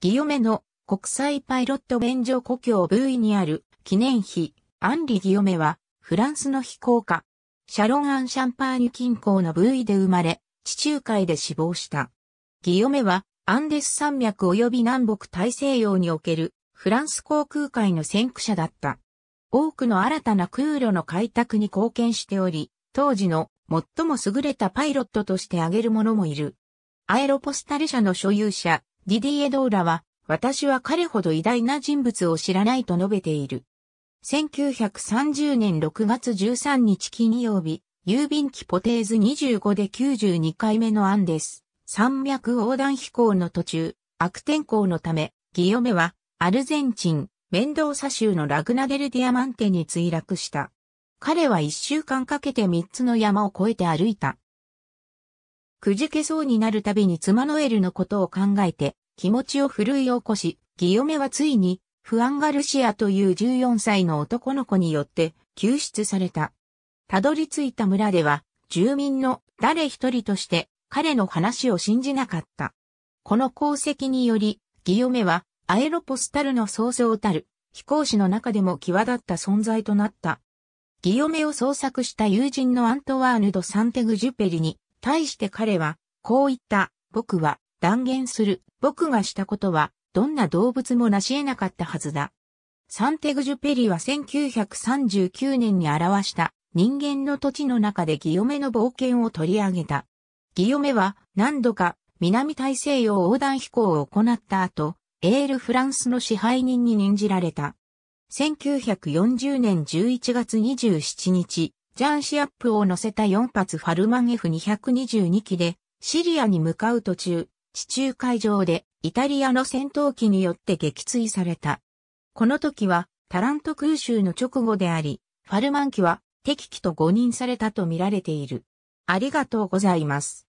ギヨメの国際パイロット便所故郷ブーイにある記念碑、アンリ・ギヨメはフランスの飛行家、シャロン・アン・シャンパーニュ近郊のブーイで生まれ、地中海で死亡した。ギヨメはアンデス山脈及び南北大西洋におけるフランス航空界の先駆者だった。多くの新たな空路の開拓に貢献しており、当時の最も優れたパイロットとして挙げる者もいる。アエロポスタル社の所有者、ディディエ・ドーラは、私は彼ほど偉大な人物を知らないと述べている。1930年6月13日金曜日、郵便機ポテーズ25で92回目の案です。山脈横断飛行の途中、悪天候のため、ギヨメは、アルゼンチン、メンドーサ州のラグナデルディアマンテに墜落した。彼は一週間かけて三つの山を越えて歩いた。くじけそうになるたびに妻ノエルのことを考えて、気持ちを奮い起こし、ギヨメはついに、フアンガルシアという14歳の男の子によって救出された。たどり着いた村では、住民の誰一人として彼の話を信じなかった。この功績により、ギヨメはアエロポスタルの創造たる飛行士の中でも際立った存在となった。ギヨメを創作した友人のアントワーヌド・サンテグジュペリに対して彼は、こう言った、僕は、断言する、僕がしたことは、どんな動物も成し得なかったはずだ。サンテグジュペリは1939年に表した人間の土地の中でギヨメの冒険を取り上げた。ギヨメは何度か南大西洋横断飛行を行った後、エール・フランスの支配人に任じられた。1940年11月27日、ジャンシアップを乗せた4発ファルマン F222 機で、シリアに向かう途中、地中海上でイタリアの戦闘機によって撃墜された。この時はタラント空襲の直後であり、ファルマン機は敵機と誤認されたとみられている。ありがとうございます。